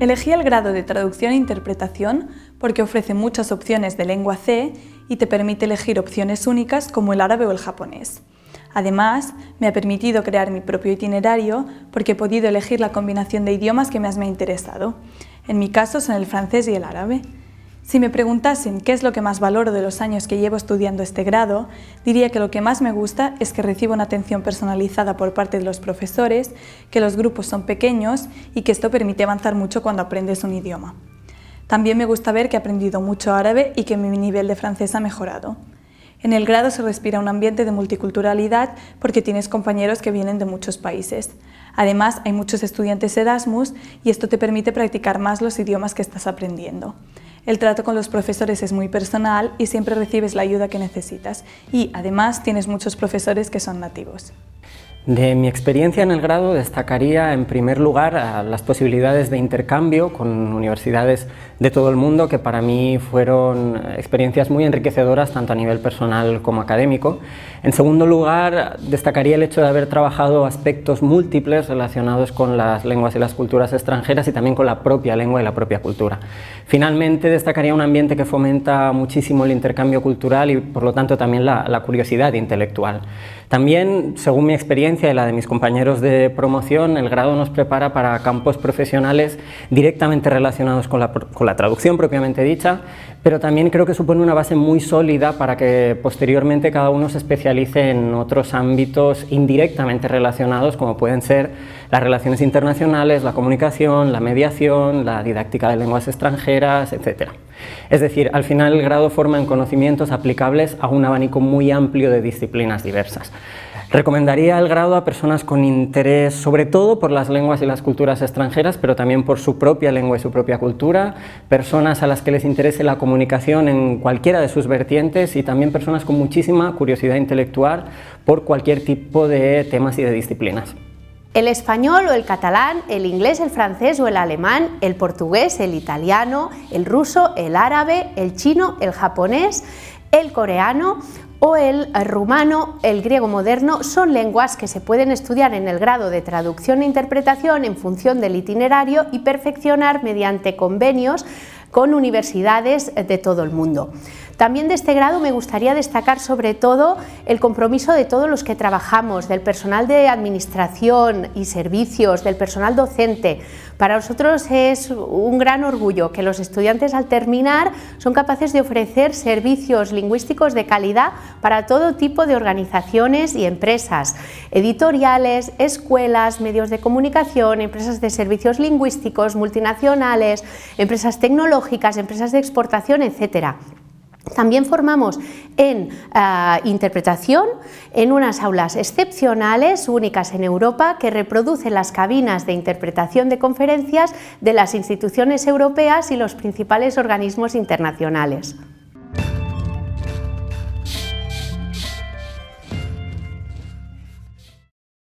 Elegí el grado de traducción e interpretación porque ofrece muchas opciones de lengua C y te permite elegir opciones únicas como el árabe o el japonés. Además, me ha permitido crear mi propio itinerario porque he podido elegir la combinación de idiomas que más me ha interesado. En mi caso son el francés y el árabe. Si me preguntasen qué es lo que más valoro de los años que llevo estudiando este grado, diría que lo que más me gusta es que recibo una atención personalizada por parte de los profesores, que los grupos son pequeños y que esto permite avanzar mucho cuando aprendes un idioma. También me gusta ver que he aprendido mucho árabe y que mi nivel de francés ha mejorado. En el grado se respira un ambiente de multiculturalidad porque tienes compañeros que vienen de muchos países. Además, hay muchos estudiantes Erasmus y esto te permite practicar más los idiomas que estás aprendiendo. El trato con los profesores es muy personal y siempre recibes la ayuda que necesitas y además tienes muchos profesores que son nativos. De mi experiencia en el grado destacaría en primer lugar las posibilidades de intercambio con universidades de todo el mundo que para mí fueron experiencias muy enriquecedoras tanto a nivel personal como académico. En segundo lugar destacaría el hecho de haber trabajado aspectos múltiples relacionados con las lenguas y las culturas extranjeras y también con la propia lengua y la propia cultura. Finalmente destacaría un ambiente que fomenta muchísimo el intercambio cultural y por lo tanto también la, la curiosidad intelectual. También según mi experiencia y la de mis compañeros de promoción, el grado nos prepara para campos profesionales directamente relacionados con la, con la traducción propiamente dicha, pero también creo que supone una base muy sólida para que posteriormente cada uno se especialice en otros ámbitos indirectamente relacionados, como pueden ser las relaciones internacionales, la comunicación, la mediación, la didáctica de lenguas extranjeras, etc. Es decir, al final el grado forma en conocimientos aplicables a un abanico muy amplio de disciplinas diversas. Recomendaría el grado a personas con interés sobre todo por las lenguas y las culturas extranjeras, pero también por su propia lengua y su propia cultura, personas a las que les interese la comunicación en cualquiera de sus vertientes y también personas con muchísima curiosidad intelectual por cualquier tipo de temas y de disciplinas. El español o el catalán, el inglés, el francés o el alemán, el portugués, el italiano, el ruso, el árabe, el chino, el japonés, el coreano o el rumano, el griego moderno, son lenguas que se pueden estudiar en el grado de traducción e interpretación en función del itinerario y perfeccionar mediante convenios con universidades de todo el mundo. También de este grado me gustaría destacar sobre todo el compromiso de todos los que trabajamos, del personal de administración y servicios, del personal docente. Para nosotros es un gran orgullo que los estudiantes al terminar son capaces de ofrecer servicios lingüísticos de calidad para todo tipo de organizaciones y empresas, editoriales, escuelas, medios de comunicación, empresas de servicios lingüísticos, multinacionales, empresas tecnológicas, empresas de exportación, etc. También formamos en ah, interpretación en unas aulas excepcionales, únicas en Europa, que reproducen las cabinas de interpretación de conferencias de las instituciones europeas y los principales organismos internacionales.